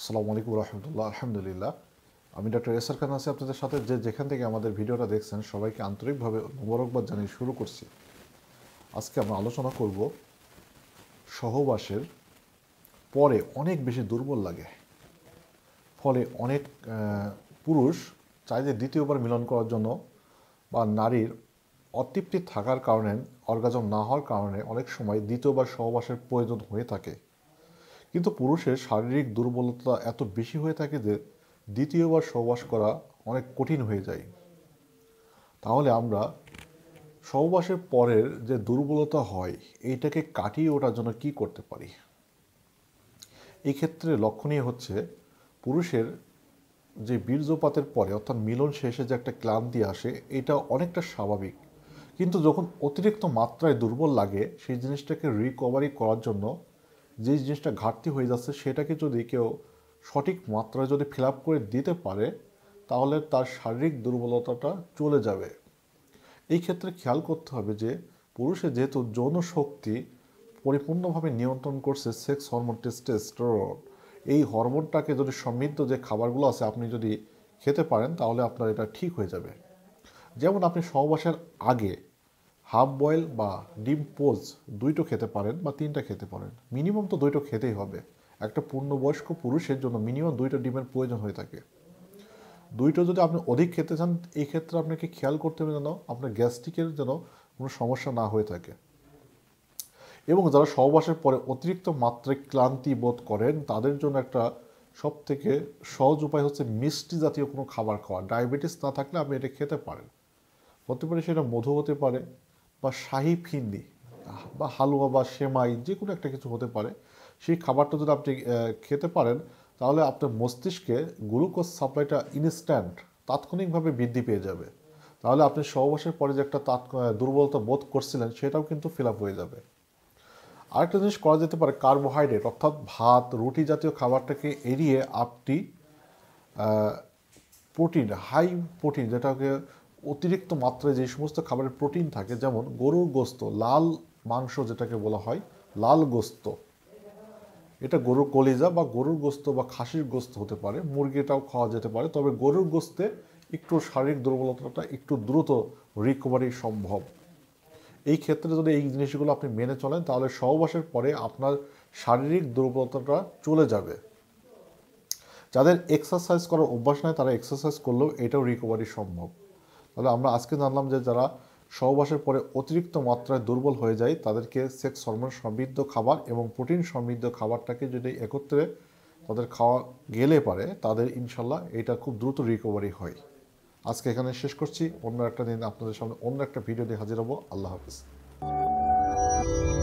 আসসালামু আলাইকুম রহমতুল্লাহ আলহামদুলিল্লাহ আমি ডক্টর এস আর খান আছি আপনাদের সাথে যে যেখান থেকে আমাদের ভিডিওটা দেখছেন সবাইকে আন্তরিকভাবে মোবারকবাদ জানিয়ে শুরু করছি আজকে আমরা আলোচনা করব সহবাসের পরে অনেক বেশি দুর্বল লাগে ফলে অনেক পুরুষ চাই যে দ্বিতীয়বার মিলন করার জন্য বা নারীর অতৃপ্তি থাকার কারণে অর্গাজম না হওয়ার কারণে অনেক সময় দ্বিতীয়বার সহবাসের প্রয়োজন হয়ে থাকে কিন্তু পুরুষের শারীরিক দুর্বলতা এত বেশি হয়ে থাকে যে দ্বিতীয়বার সহবাস করা অনেক কঠিন হয়ে যায় তাহলে আমরা সহবাসের পরের যে দুর্বলতা হয় এইটাকে কাটিয়ে ওঠার জন্য কি করতে পারি এই ক্ষেত্রে লক্ষণীয় হচ্ছে পুরুষের যে বীর্যপাতের পরে অর্থাৎ মিলন শেষে যে একটা ক্লান্তি আসে এটা অনেকটা স্বাভাবিক কিন্তু যখন অতিরিক্ত মাত্রায় দুর্বল লাগে সেই জিনিসটাকে রিকভারি করার জন্য যে জিনিসটা ঘাটতি হয়ে যাচ্ছে সেটাকে যদি কেউ সঠিক মাত্রায় যদি ফিল করে দিতে পারে তাহলে তার শারীরিক দুর্বলতাটা চলে যাবে এই ক্ষেত্রে খেয়াল করতে হবে যে পুরুষে যেহেতু যৌন শক্তি পরিপূর্ণভাবে নিয়ন্ত্রণ করছে সেক্স হরমোন টেস্টেস্টোরন এই হরমোনটাকে যদি সমৃদ্ধ যে খাবারগুলো আছে আপনি যদি খেতে পারেন তাহলে আপনার এটা ঠিক হয়ে যাবে যেমন আপনি সহবাসের আগে হাফ বয়েল বা ডিম পোজ দুইটো খেতে পারেন বা তিনটা খেতে পারেন মিনিমাম তো দুইটো খেতেই হবে একটা পূর্ণবয়স্ক পুরুষের জন্য মিনিমাম দুইটা ডিমের প্রয়োজন হয়ে থাকে দুইটো যদি আপনি অধিক খেতে চান এই ক্ষেত্রে আপনাকে খেয়াল করতে হবে যেন আপনার গ্যাস্ট্রিকের যেন কোনো সমস্যা না হয়ে থাকে এবং যারা সহবাসের পরে অতিরিক্ত মাত্রায় ক্লান্তি বোধ করেন তাদের জন্য একটা সব থেকে সহজ উপায় হচ্ছে মিষ্টি জাতীয় কোনো খাবার খাওয়া ডায়াবেটিস না থাকলে আপনি এটা খেতে পারেন হতে পারে সেটা মধু হতে পারে বা শাহি ফিন্দি বা হালুয়া বা সেমাই যে কোনো একটা কিছু হতে পারে সেই খাবারটা যদি আপনি খেতে পারেন তাহলে আপনার মস্তিষ্কে গ্লুকোজ সাপ্লাইটা ইনস্ট্যান্ট তাৎক্ষণিকভাবে বৃদ্ধি পেয়ে যাবে তাহলে আপনি সহবাসের পরে যে একটা তাৎ দুর্বলতা বোধ করছিলেন সেটাও কিন্তু ফিল আপ হয়ে যাবে আরেকটা জিনিস করা যেতে পারে কার্বোহাইড্রেট অর্থাৎ ভাত রুটি জাতীয় খাবারটাকে এড়িয়ে আপনি প্রোটিন হাই প্রোটিন যেটাকে অতিরিক্ত মাত্রায় যে সমস্ত খাবারের প্রোটিন থাকে যেমন গরুর গোস্ত লাল মাংস যেটাকে বলা হয় লাল গোস্ত এটা গরুর কলিজা বা গরুর গোস্ত বা খাসির গোস্ত হতে পারে মুরগিটাও খাওয়া যেতে পারে তবে গরুর গোস্তে একটু শারীরিক দুর্বলতাটা একটু দ্রুত রিকভারি সম্ভব এই ক্ষেত্রে যদি এই জিনিসগুলো আপনি মেনে চলেন তাহলে সহবাসের পরে আপনার শারীরিক দুর্বলতাটা চলে যাবে যাদের এক্সারসাইজ করার অভ্যাস নেয় তারা এক্সারসাইজ করলেও এটাও রিকভারি সম্ভব তাহলে আমরা আজকে জানলাম যে যারা সহবাসের পরে অতিরিক্ত মাত্রায় দুর্বল হয়ে যায় তাদেরকে সেক্স হরমোন সমৃদ্ধ খাবার এবং প্রোটিন সমৃদ্ধ খাবারটাকে যদি একত্রে তাদের খাওয়া গেলে পারে তাদের ইনশাল্লাহ এটা খুব দ্রুত রিকভারি হয় আজকে এখানে শেষ করছি অন্য একটা দিন আপনাদের সামনে অন্য একটা ভিডিও দিয়ে হাজির হবো আল্লাহ হাফিজ